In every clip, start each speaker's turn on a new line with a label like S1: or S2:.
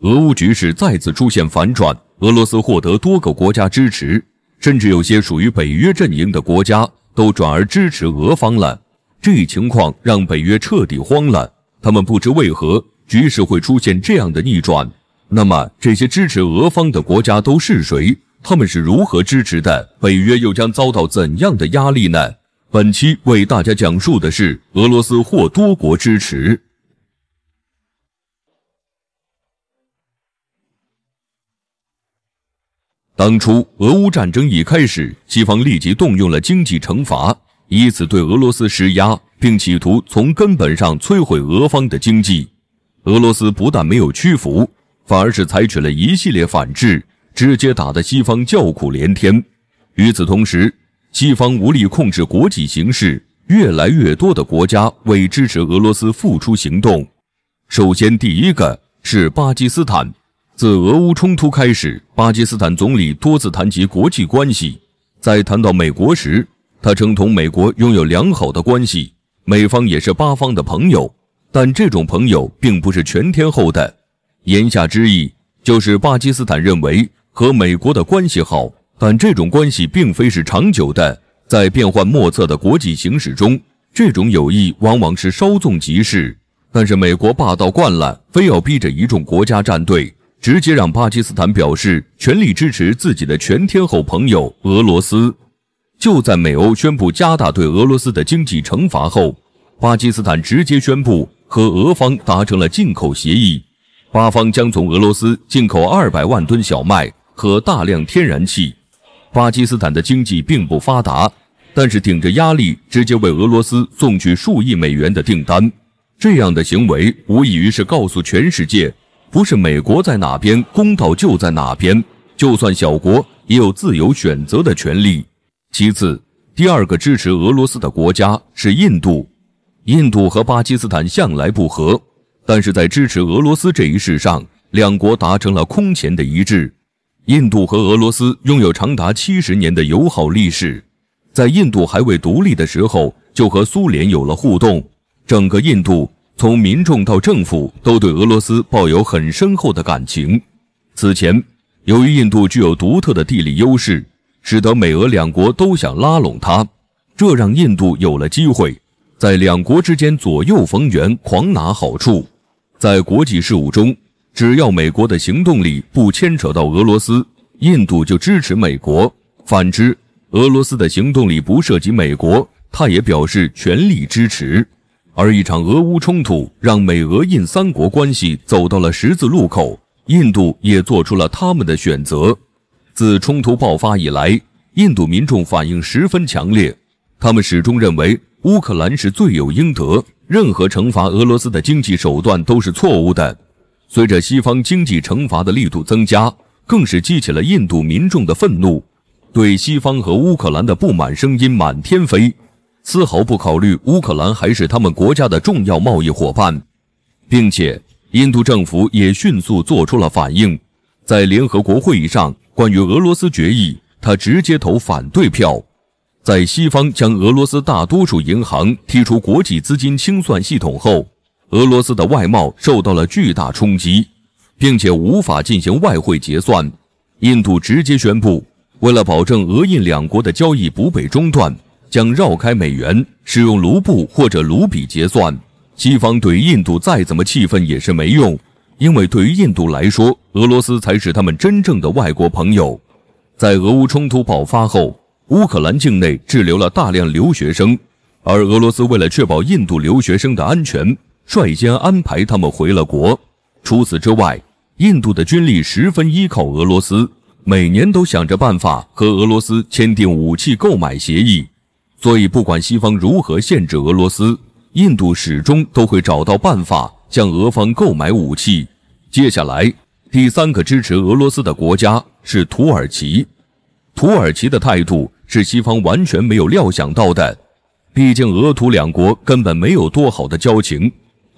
S1: 俄乌局势再次出现反转，俄罗斯获得多个国家支持，甚至有些属于北约阵营的国家都转而支持俄方了。这一情况让北约彻底慌了，他们不知为何局势会出现这样的逆转。那么，这些支持俄方的国家都是谁？他们是如何支持的？北约又将遭到怎样的压力呢？本期为大家讲述的是俄罗斯获多国支持。当初俄乌战争一开始，西方立即动用了经济惩罚，以此对俄罗斯施压，并企图从根本上摧毁俄方的经济。俄罗斯不但没有屈服，反而是采取了一系列反制，直接打得西方叫苦连天。与此同时，西方无力控制国际形势，越来越多的国家为支持俄罗斯付出行动。首先，第一个是巴基斯坦。自俄乌冲突开始，巴基斯坦总理多次谈及国际关系。在谈到美国时，他称同美国拥有良好的关系，美方也是巴方的朋友。但这种朋友并不是全天候的。言下之意就是巴基斯坦认为和美国的关系好，但这种关系并非是长久的。在变幻莫测的国际形势中，这种友谊往往是稍纵即逝。但是美国霸道惯了，非要逼着一众国家站队。直接让巴基斯坦表示全力支持自己的全天候朋友俄罗斯。就在美欧宣布加大对俄罗斯的经济惩罚后，巴基斯坦直接宣布和俄方达成了进口协议，巴方将从俄罗斯进口二百万吨小麦和大量天然气。巴基斯坦的经济并不发达，但是顶着压力直接为俄罗斯送去数亿美元的订单，这样的行为无异于是告诉全世界。不是美国在哪边，公道就在哪边。就算小国也有自由选择的权利。其次，第二个支持俄罗斯的国家是印度。印度和巴基斯坦向来不和，但是在支持俄罗斯这一事上，两国达成了空前的一致。印度和俄罗斯拥有长达七十年的友好历史，在印度还未独立的时候，就和苏联有了互动。整个印度。从民众到政府，都对俄罗斯抱有很深厚的感情。此前，由于印度具有独特的地理优势，使得美俄两国都想拉拢它，这让印度有了机会，在两国之间左右逢源，狂拿好处。在国际事务中，只要美国的行动力不牵扯到俄罗斯，印度就支持美国；反之，俄罗斯的行动力不涉及美国，他也表示全力支持。而一场俄乌冲突让美俄印三国关系走到了十字路口，印度也做出了他们的选择。自冲突爆发以来，印度民众反应十分强烈，他们始终认为乌克兰是罪有应得，任何惩罚俄罗斯的经济手段都是错误的。随着西方经济惩罚的力度增加，更是激起了印度民众的愤怒，对西方和乌克兰的不满声音满天飞。丝毫不考虑乌克兰还是他们国家的重要贸易伙伴，并且印度政府也迅速做出了反应，在联合国会议上关于俄罗斯决议，他直接投反对票。在西方将俄罗斯大多数银行踢出国际资金清算系统后，俄罗斯的外贸受到了巨大冲击，并且无法进行外汇结算。印度直接宣布，为了保证俄印两国的交易不被中断。将绕开美元，使用卢布或者卢比结算。西方对印度再怎么气愤也是没用，因为对于印度来说，俄罗斯才是他们真正的外国朋友。在俄乌冲突爆发后，乌克兰境内滞留了大量留学生，而俄罗斯为了确保印度留学生的安全，率先安排他们回了国。除此之外，印度的军力十分依靠俄罗斯，每年都想着办法和俄罗斯签订武器购买协议。所以，不管西方如何限制俄罗斯，印度始终都会找到办法向俄方购买武器。接下来，第三个支持俄罗斯的国家是土耳其。土耳其的态度是西方完全没有料想到的。毕竟，俄土两国根本没有多好的交情。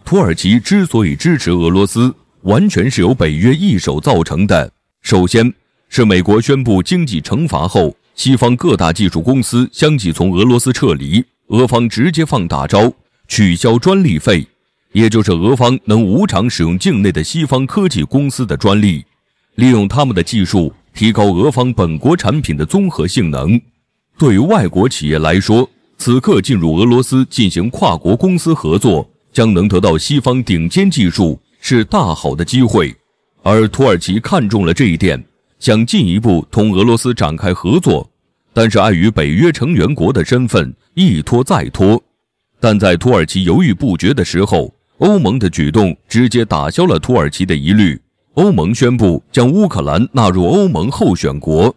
S1: 土耳其之所以支持俄罗斯，完全是由北约一手造成的。首先，是美国宣布经济惩罚后。西方各大技术公司相继从俄罗斯撤离，俄方直接放大招，取消专利费，也就是俄方能无偿使用境内的西方科技公司的专利，利用他们的技术提高俄方本国产品的综合性能。对于外国企业来说，此刻进入俄罗斯进行跨国公司合作，将能得到西方顶尖技术，是大好的机会。而土耳其看中了这一点。想进一步同俄罗斯展开合作，但是碍于北约成员国的身份，一拖再拖。但在土耳其犹豫不决的时候，欧盟的举动直接打消了土耳其的疑虑。欧盟宣布将乌克兰纳入欧盟候选国，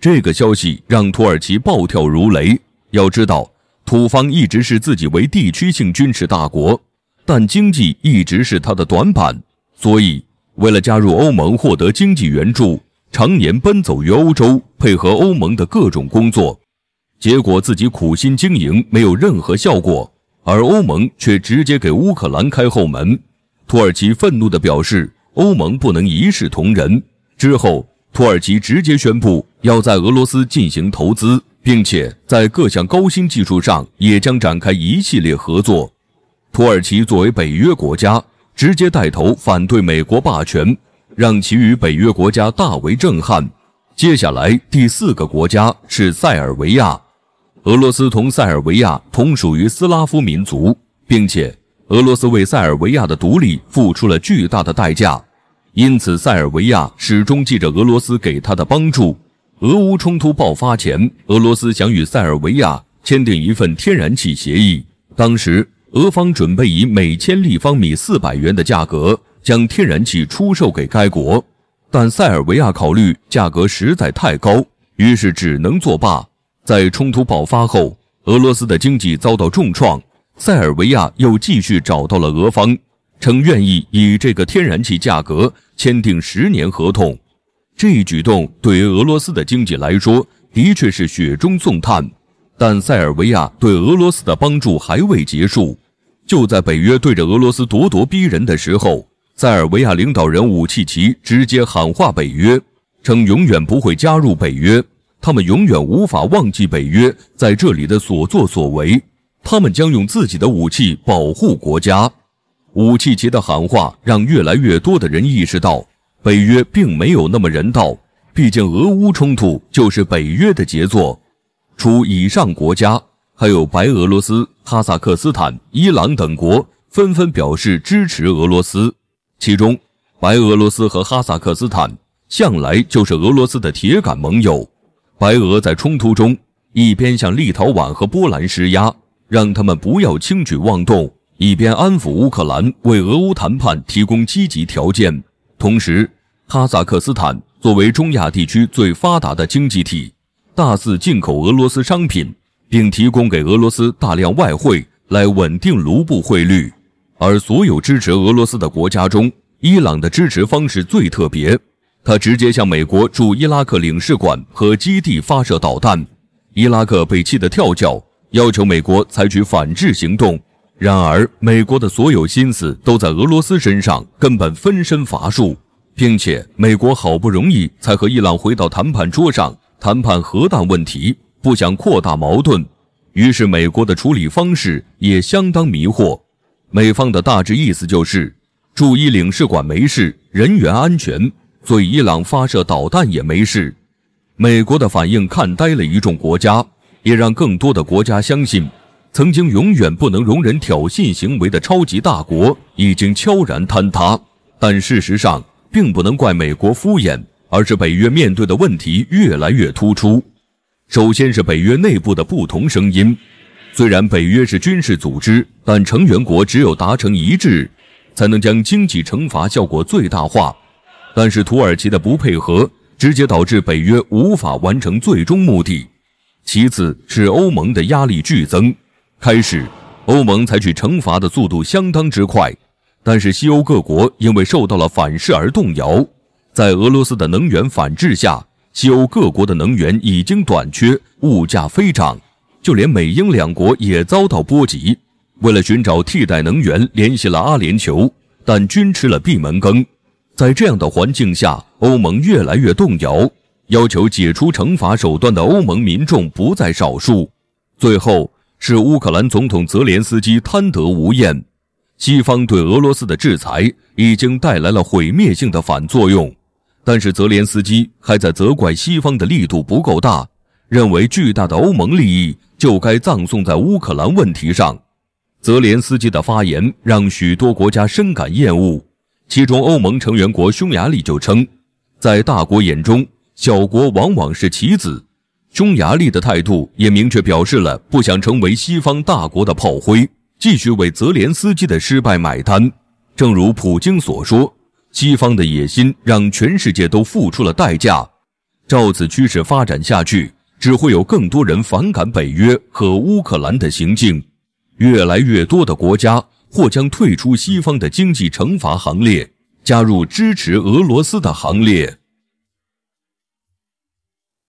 S1: 这个消息让土耳其暴跳如雷。要知道，土方一直视自己为地区性军事大国，但经济一直是他的短板，所以为了加入欧盟获得经济援助。常年奔走于欧洲，配合欧盟的各种工作，结果自己苦心经营没有任何效果，而欧盟却直接给乌克兰开后门。土耳其愤怒地表示，欧盟不能一视同仁。之后，土耳其直接宣布要在俄罗斯进行投资，并且在各项高新技术上也将展开一系列合作。土耳其作为北约国家，直接带头反对美国霸权。让其余北约国家大为震撼。接下来第四个国家是塞尔维亚，俄罗斯同塞尔维亚同属于斯拉夫民族，并且俄罗斯为塞尔维亚的独立付出了巨大的代价，因此塞尔维亚始终记着俄罗斯给他的帮助。俄乌冲突爆发前，俄罗斯想与塞尔维亚签订一份天然气协议，当时俄方准备以每千立方米四百元的价格。将天然气出售给该国，但塞尔维亚考虑价格实在太高，于是只能作罢。在冲突爆发后，俄罗斯的经济遭到重创，塞尔维亚又继续找到了俄方，称愿意以这个天然气价格签订十年合同。这一举动对于俄罗斯的经济来说，的确是雪中送炭。但塞尔维亚对俄罗斯的帮助还未结束，就在北约对着俄罗斯咄咄逼人的时候。塞尔维亚领导人武契奇直接喊话北约，称永远不会加入北约，他们永远无法忘记北约在这里的所作所为，他们将用自己的武器保护国家。武契奇的喊话让越来越多的人意识到，北约并没有那么人道，毕竟俄乌冲突就是北约的杰作。除以上国家，还有白俄罗斯、哈萨克斯坦、伊朗等国纷纷表示支持俄罗斯。其中，白俄罗斯和哈萨克斯坦向来就是俄罗斯的铁杆盟友。白俄在冲突中一边向立陶宛和波兰施压，让他们不要轻举妄动，一边安抚乌克兰，为俄乌谈判提供积极条件。同时，哈萨克斯坦作为中亚地区最发达的经济体，大肆进口俄罗斯商品，并提供给俄罗斯大量外汇，来稳定卢布汇率。而所有支持俄罗斯的国家中，伊朗的支持方式最特别，他直接向美国驻伊拉克领事馆和基地发射导弹，伊拉克被气得跳脚，要求美国采取反制行动。然而，美国的所有心思都在俄罗斯身上，根本分身乏术，并且美国好不容易才和伊朗回到谈判桌上谈判核弹问题，不想扩大矛盾，于是美国的处理方式也相当迷惑。美方的大致意思就是，驻伊领事馆没事，人员安全，所以伊朗发射导弹也没事。美国的反应看呆了一众国家，也让更多的国家相信，曾经永远不能容忍挑衅行为的超级大国已经悄然坍塌。但事实上，并不能怪美国敷衍，而是北约面对的问题越来越突出。首先是北约内部的不同声音。虽然北约是军事组织，但成员国只有达成一致，才能将经济惩罚效果最大化。但是土耳其的不配合，直接导致北约无法完成最终目的。其次，是欧盟的压力剧增。开始，欧盟采取惩罚的速度相当之快，但是西欧各国因为受到了反噬而动摇。在俄罗斯的能源反制下，西欧各国的能源已经短缺，物价飞涨。就连美英两国也遭到波及，为了寻找替代能源，联系了阿联酋，但均吃了闭门羹。在这样的环境下，欧盟越来越动摇，要求解除惩罚手段的欧盟民众不在少数。最后是乌克兰总统泽连斯基贪得无厌，西方对俄罗斯的制裁已经带来了毁灭性的反作用，但是泽连斯基还在责怪西方的力度不够大，认为巨大的欧盟利益。就该葬送在乌克兰问题上，泽连斯基的发言让许多国家深感厌恶。其中，欧盟成员国匈牙利就称，在大国眼中，小国往往是棋子。匈牙利的态度也明确表示了不想成为西方大国的炮灰，继续为泽连斯基的失败买单。正如普京所说，西方的野心让全世界都付出了代价。照此趋势发展下去。只会有更多人反感北约和乌克兰的行径，越来越多的国家或将退出西方的经济惩罚行列，加入支持俄罗斯的行列。